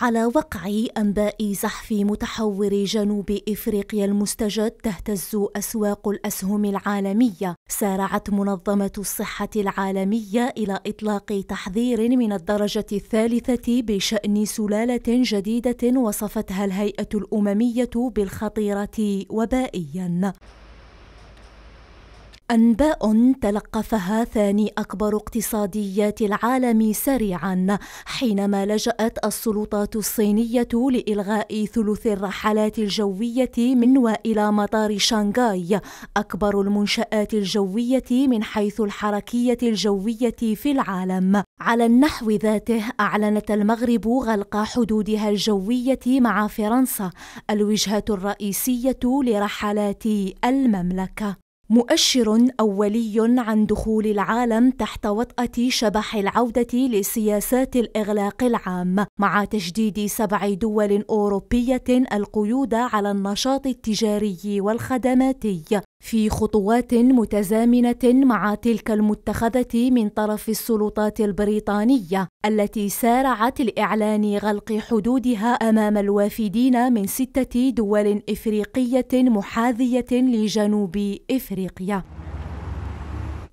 على وقع أنباء زحف متحور جنوب إفريقيا المستجد تهتز أسواق الأسهم العالمية سارعت منظمة الصحة العالمية إلى إطلاق تحذير من الدرجة الثالثة بشأن سلالة جديدة وصفتها الهيئة الأممية بالخطيرة وبائيا أنباء تلقفها ثاني أكبر اقتصاديات العالم سريعا حينما لجأت السلطات الصينية لإلغاء ثلث الرحلات الجوية من وإلى مطار شانغاي أكبر المنشآت الجوية من حيث الحركية الجوية في العالم على النحو ذاته أعلنت المغرب غلق حدودها الجوية مع فرنسا الوجهة الرئيسية لرحلات المملكة مؤشر اولي عن دخول العالم تحت وطاه شبح العوده لسياسات الاغلاق العام مع تجديد سبع دول اوروبيه القيود على النشاط التجاري والخدماتي في خطوات متزامنه مع تلك المتخذه من طرف السلطات البريطانيه التي سارعت لاعلان غلق حدودها امام الوافدين من سته دول افريقيه محاذيه لجنوب افريقيا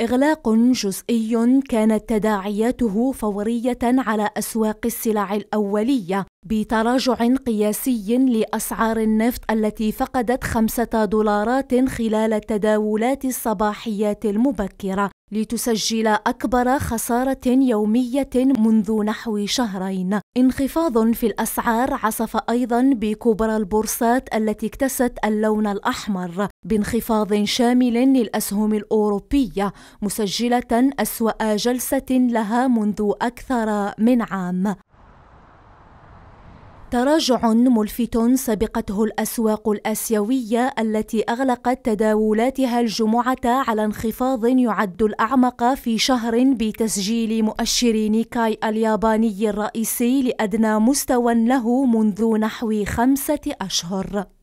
إغلاق جزئي كانت تداعياته فورية على أسواق السلع الأولية بتراجع قياسي لأسعار النفط التي فقدت خمسة دولارات خلال التداولات الصباحية المبكرة لتسجل أكبر خسارة يومية منذ نحو شهرين انخفاض في الأسعار عصف أيضا بكبرى البورصات التي اكتست اللون الأحمر بانخفاض شامل للأسهم الأوروبية مسجلة أسوأ جلسة لها منذ أكثر من عام تراجع ملفت سبقته الأسواق الآسيوية التي أغلقت تداولاتها الجمعة على انخفاض يعد الأعمق في شهر بتسجيل مؤشر نيكاي الياباني الرئيسي لأدنى مستوى له منذ نحو خمسة أشهر